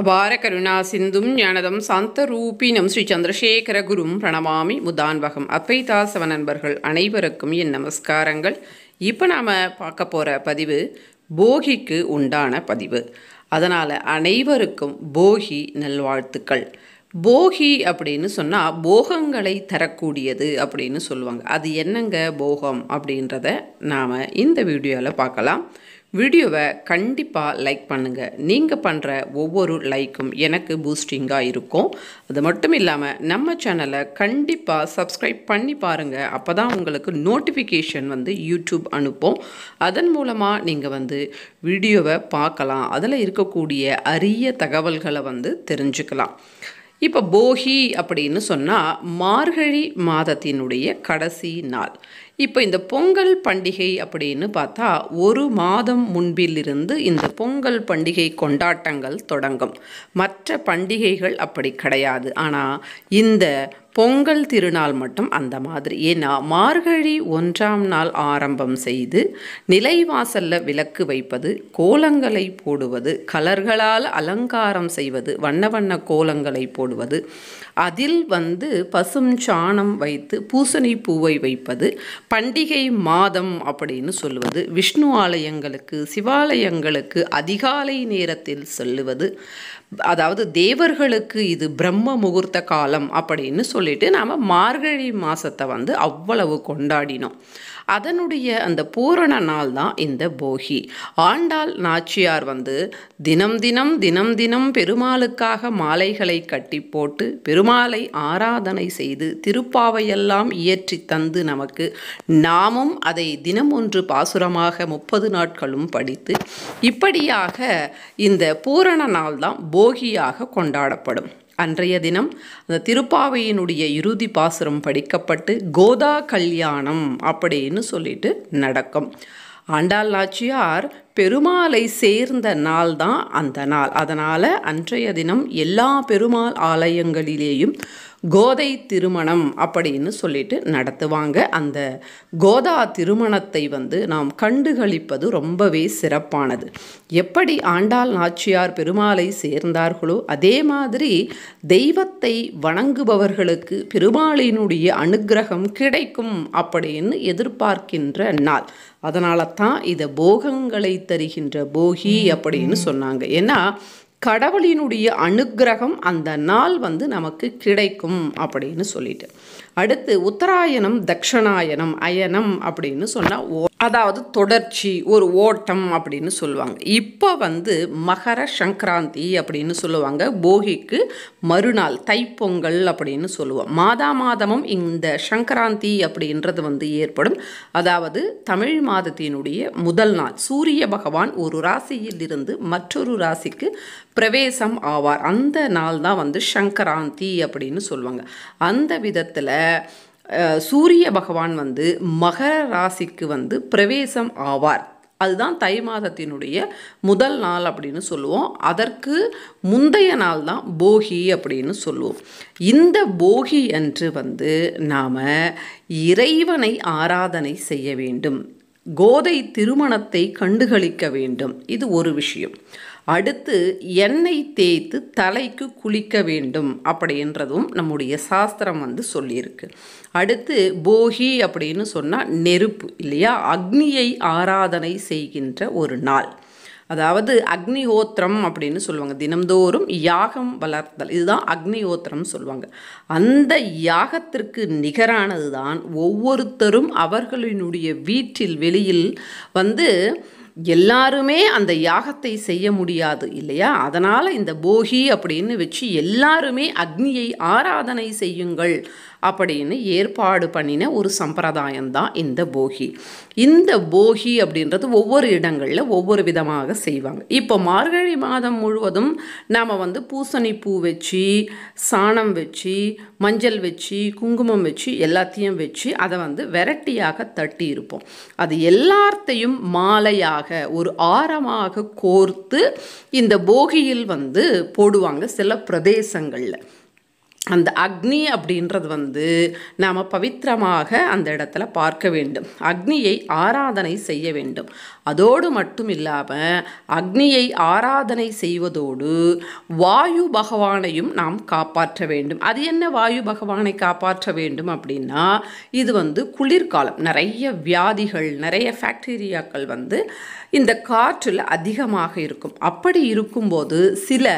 அபார கருணா சிந்தும் ஞானதம் சாந்த ரூபினம் ஸ்ரீ சந்திரசேகர குரும் பிரணமாமி முதான்வகம் அத்வைதாசவ நண்பர்கள் அனைவருக்கும் என் நமஸ்காரங்கள் இப்போ நாம் பார்க்க போகிற பதிவு போகிக்கு உண்டான பதிவு அதனால் அனைவருக்கும் போகி நல்வாழ்த்துக்கள் போகி அப்படின்னு சொன்னால் போகங்களை தரக்கூடியது அப்படின்னு சொல்லுவாங்க அது என்னங்க போகம் அப்படின்றத நாம் இந்த வீடியோவில் பார்க்கலாம் வீடியோவை கண்டிப்பாக லைக் பண்ணுங்கள் நீங்கள் பண்ணுற ஒவ்வொரு லைக்கும் எனக்கு பூஸ்டிங்காக இருக்கும் அது மட்டும் இல்லாமல் நம்ம சேனலை கண்டிப்பாக சப்ஸ்கிரைப் பண்ணி பாருங்கள் அப்போ தான் உங்களுக்கு நோட்டிஃபிகேஷன் வந்து யூடியூப் அனுப்போம் அதன் மூலமாக நீங்கள் வந்து வீடியோவை பார்க்கலாம் அதில் இருக்கக்கூடிய அரிய தகவல்களை வந்து தெரிஞ்சுக்கலாம் இப்போ போகி அப்படின்னு சொன்னால் மார்கழி மாதத்தினுடைய கடைசி நாள் இப்போ இந்த பொங்கல் பண்டிகை அப்படின்னு பார்த்தா ஒரு மாதம் முன்பிலிருந்து இந்த பொங்கல் பண்டிகை கொண்டாட்டங்கள் தொடங்கும் மற்ற பண்டிகைகள் அப்படி கிடையாது ஆனால் இந்த பொங்கல் திருநாள் மட்டும் அந்த மாதிரி ஏன்னா மார்கழி ஒன்றாம் நாள் ஆரம்பம் செய்து நிலைவாசல்ல விளக்கு வைப்பது கோலங்களை போடுவது கலர்களால் அலங்காரம் செய்வது வண்ண வண்ண கோலங்களை போடுவது அதில் வந்து பசும் சாணம் வைத்து பூசணி பூவை வைப்பது பண்டிகை மாதம் அப்படின்னு சொல்லுவது விஷ்ணு ஆலயங்களுக்கு சிவாலயங்களுக்கு அதிகாலை நேரத்தில் சொல்லுவது அதாவது தேவர்களுக்கு இது பிரம்ம முகூர்த்த காலம் அப்படின்னு சொல்லி சொல்லிட்டு நாம் மார்கழி மாதத்தை வந்து அவ்வளவு கொண்டாடினோம் அதனுடைய அந்த பூரண நாள் தான் இந்த போகி ஆண்டாள் நாச்சியார் வந்து தினம் தினம் தினம் தினம் பெருமாளுக்காக மாலைகளை கட்டி போட்டு பெருமாளை ஆராதனை செய்து திருப்பாவையெல்லாம் இயற்றி தந்து நமக்கு நாமும் அதை தினம் ஒன்று பாசுரமாக முப்பது நாட்களும் படித்து இப்படியாக இந்த பூரண நாள் தான் போகியாக கொண்டாடப்படும் அன்றைய தினம் அந்த திருப்பாவையினுடைய இறுதி பாசுரம் படிக்கப்பட்டு கோதா கல்யாணம் அப்படின்னு சொல்லிட்டு நடக்கும் ஆண்டாள் நாச்சியார் பெருமாளை சேர்ந்த நாள் தான் அந்த நாள் அதனால் அன்றைய தினம் எல்லா பெருமாள் ஆலயங்களிலேயும் கோதை திருமணம் அப்படின்னு சொல்லிட்டு நடத்துவாங்க அந்த கோதா திருமணத்தை வந்து நாம் கண்டுகளிப்பது ரொம்பவே சிறப்பானது எப்படி ஆண்டாள் நாச்சியார் பெருமாளை சேர்ந்தார்களோ அதே மாதிரி தெய்வத்தை வணங்குபவர்களுக்கு பெருமாளினுடைய அனுகிரகம் கிடைக்கும் அப்படின்னு எதிர்பார்க்கின்ற நாள் அதனால தான் இதை போகங்களை தருகின்ற போகி அப்படின்னு சொன்னாங்க ஏன்னா கடவுளினுடைய அனுகிரகம் அந்த நாள் வந்து நமக்கு கிடைக்கும் அப்படின்னு சொல்லிட்டு அடுத்து உத்தராயணம் தக்ஷணாயணம் அயனம் அப்படின்னு சொன்னால் ஓ அதாவது தொடர்ச்சி ஒரு ஓட்டம் அப்படின்னு சொல்லுவாங்க இப்போ வந்து மகர சங்கராந்தி அப்படின்னு சொல்லுவாங்க போகிக்கு மறுநாள் தைப்பொங்கல் அப்படின்னு சொல்லுவோம் மாதா மாதமும் இந்த சங்கராந்தி அப்படின்றது வந்து ஏற்படும் அதாவது தமிழ் மாதத்தினுடைய முதல் நாள் சூரிய பகவான் ஒரு ராசியில் இருந்து மற்றொரு ராசிக்கு பிரவேசம் ஆவார் அந்த நாள் தான் வந்து சங்கராந்தி அப்படின்னு சொல்லுவாங்க அந்த விதத்தில் சூரிய பகவான் வந்து மகர ராசிக்கு வந்து பிரவேசம் ஆவார் அதுதான் தை மாதத்தினுடைய முதல் நாள் அப்படின்னு சொல்லுவோம் அதற்கு முந்தைய நாள் தான் போகி அப்படின்னு சொல்லுவோம் இந்த போகி அன்று வந்து நாம் இறைவனை ஆராதனை செய்ய வேண்டும் கோதை திருமணத்தை கண்டுகளிக்க வேண்டும் இது ஒரு விஷயம் அடுத்து எண்ணெய் தேய்த்து தலைக்கு குளிக்க வேண்டும் அப்படின்றதும் நம்முடைய சாஸ்திரம் வந்து சொல்லியிருக்கு அடுத்து போகி அப்படின்னு சொன்னால் நெருப்பு இல்லையா அக்னியை ஆராதனை செய்கின்ற ஒரு நாள் அதாவது அக்னிஹோத்திரம் அப்படின்னு சொல்லுவாங்க தினம்தோறும் யாகம் வளர்த்தல் இதுதான் அக்னிஹோத்திரம் சொல்லுவாங்க அந்த யாகத்திற்கு நிகரானது தான் ஒவ்வொருத்தரும் அவர்களினுடைய வீட்டில் வெளியில் வந்து எல்லாருமே அந்த யாகத்தை செய்ய முடியாது இல்லையா அதனால் இந்த போகி அப்படின்னு வச்சு எல்லாருமே அக்னியை ஆராதனை செய்யுங்கள் அப்படின்னு ஏற்பாடு பண்ணின ஒரு சம்பிரதாயம்தான் இந்த போகி இந்த போகி அப்படின்றது ஒவ்வொரு இடங்களில் ஒவ்வொரு விதமாக செய்வாங்க இப்போ மார்கழி மாதம் முழுவதும் நாம் வந்து பூசணி பூ வச்சு சாணம் வச்சு மஞ்சள் வச்சு குங்குமம் வச்சு எல்லாத்தையும் வச்சு அதை வந்து வெரைட்டியாக தட்டி இருப்போம் அது எல்லாத்தையும் மாலையாக ஒரு ஆரமாக கோர்த்து இந்த போகியில் வந்து போடுவாங்க சில பிரதேசங்களில் அந்த அக்னி அப்படின்றது வந்து நாம் பவித்திரமாக அந்த இடத்துல பார்க்க வேண்டும் அக்னியை ஆராதனை செய்ய வேண்டும் அதோடு மட்டும் இல்லாமல் அக்னியை ஆராதனை செய்வதோடு வாயு பகவானையும் நாம் காப்பாற்ற வேண்டும் அது என்ன வாயு பகவானை காப்பாற்ற வேண்டும் அப்படின்னா இது வந்து குளிர்காலம் நிறைய வியாதிகள் நிறைய ஃபேக்டீரியாக்கள் வந்து இந்த காற்றில் அதிகமாக இருக்கும் அப்படி இருக்கும்போது சில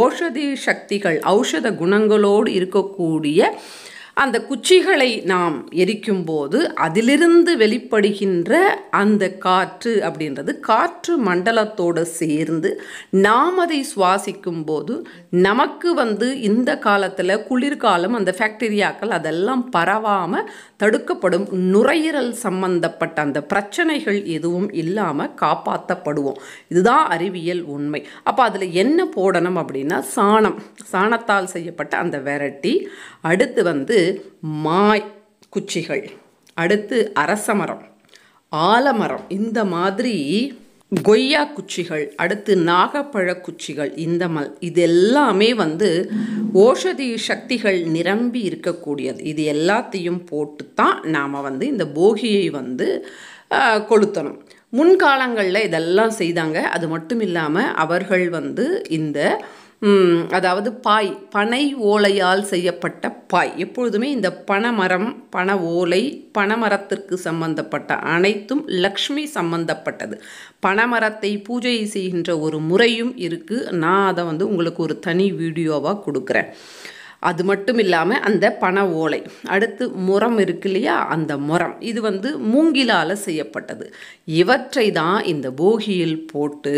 ஓஷதி சக்திகள் ஔஷத குணங்களோடு இருக்கக்கூடிய அந்த குச்சிகளை நாம் எரிக்கும்போது அதிலிருந்து வெளிப்படுகின்ற அந்த காற்று அப்படின்றது காற்று மண்டலத்தோடு சேர்ந்து நாம் அதை சுவாசிக்கும் போது நமக்கு வந்து இந்த காலத்தில் குளிர்காலம் அந்த ஃபேக்டீரியாக்கள் அதெல்லாம் பரவாமல் தடுக்கப்படும் நுரையீரல் சம்பந்தப்பட்ட அந்த பிரச்சனைகள் எதுவும் இல்லாமல் காப்பாற்றப்படுவோம் இதுதான் அறிவியல் உண்மை அப்போ அதில் என்ன போடணும் அப்படின்னா சாணம் சாணத்தால் செய்யப்பட்ட அந்த வெரைட்டி அடுத்து வந்து மாய் குச்சிகள் அடுத்து அரசமரம் ஆலமரம் இந்த மாதிரி கொய்யா குச்சிகள் அடுத்து நாகப்பழ குச்சிகள் இந்த மல் இது எல்லாமே வந்து ஓஷதி சக்திகள் நிரம்பி இருக்கக்கூடியது இது எல்லாத்தையும் போட்டு தான் நாம் வந்து இந்த போகியை வந்து கொளுத்தணும் முன்காலங்களில் இதெல்லாம் செய்தாங்க அது மட்டும் இல்லாமல் அவர்கள் வந்து இந்த அதாவது பாய் பனை ஓலையால் செய்யப்பட்ட பாய் எப்பொழுதுமே இந்த பனைமரம் பண ஓலை பனைமரத்திற்கு சம்பந்தப்பட்ட அனைத்தும் லக்ஷ்மி சம்பந்தப்பட்டது பனைமரத்தை பூஜை செய்கின்ற ஒரு முறையும் இருக்குது நான் அதை வந்து உங்களுக்கு ஒரு தனி வீடியோவாக கொடுக்குறேன் அது மட்டும் இல்லாமல் அந்த பனை ஓலை அடுத்து முரம் இருக்கு இல்லையா அந்த முரம் இது வந்து மூங்கிலால் செய்யப்பட்டது இவற்றை தான் இந்த போகியில் போட்டு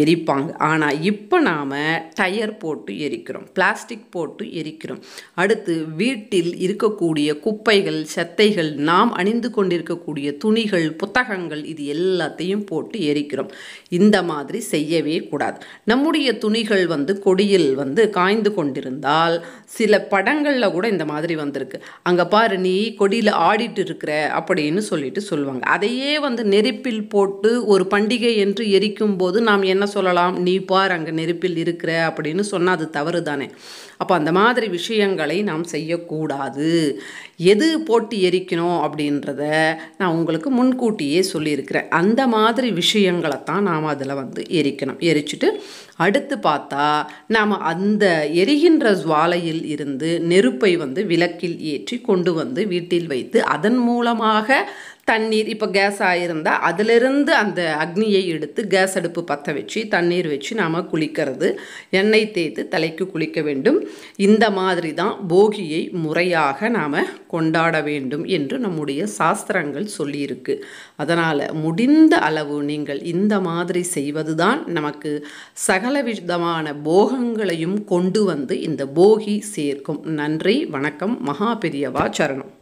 எரிப்பாங்க ஆனால் இப்போ நாம் டயர் போட்டு எரிக்கிறோம் பிளாஸ்டிக் போட்டு எரிக்கிறோம் அடுத்து வீட்டில் இருக்கக்கூடிய குப்பைகள் செத்தைகள் நாம் அணிந்து கொண்டிருக்கக்கூடிய துணிகள் புத்தகங்கள் இது எல்லாத்தையும் போட்டு எரிக்கிறோம் இந்த மாதிரி செய்யவே கூடாது நம்முடைய துணிகள் வந்து கொடியில் வந்து காய்ந்து கொண்டிருந்தால் சில படங்களில் கூட இந்த மாதிரி வந்திருக்கு அங்கே பாரு நீ கொடியில் ஆடிட்டு இருக்கிற அப்படின்னு சொல்லிட்டு சொல்லுவாங்க அதையே வந்து நெருப்பில் போட்டு ஒரு பண்டிகை என்று எரிக்கும் போது நாம் என்ன சொல்லலாம் நீ பார் அங்கே நெருப்பில் இருக்கிற அப்படின்னு சொன்னால் அது தவறு தானே அப்போ அந்த மாதிரி விஷயங்களை நாம் செய்யக்கூடாது எது போட்டு எரிக்கணும் அப்படின்றத நான் உங்களுக்கு முன்கூட்டியே சொல்லியிருக்கிறேன் அந்த மாதிரி விஷயங்களை தான் நாம் அதில் வந்து எரிக்கணும் எரிச்சுட்டு அடுத்து பார்த்தா நாம் அந்த எரிகின்ற ஜுவாலையில் இருந்து நெருப்பை வந்து விளக்கில் ஏற்றி கொண்டு வந்து வீட்டில் வைத்து அதன் மூலமாக தண்ணீர் இப்போ கேஸ் ஆகியிருந்தால் அதிலிருந்து அந்த அக்னியை எடுத்து கேஸ் அடுப்பு பற்ற வச்சு தண்ணீர் வச்சு நாம் குளிக்கிறது எண்ணெய் தேய்த்து தலைக்கு குளிக்க வேண்டும் இந்த மாதிரி தான் போகியை முறையாக நாம் கொண்டாட வேண்டும் என்று நம்முடைய சாஸ்திரங்கள் சொல்லியிருக்கு அதனால் முடிந்த அளவு நீங்கள் இந்த மாதிரி செய்வது தான் நமக்கு சகல விதமான போகங்களையும் கொண்டு வந்து இந்த போகி சேர்க்கும் நன்றி வணக்கம் பெரியவா சரணம்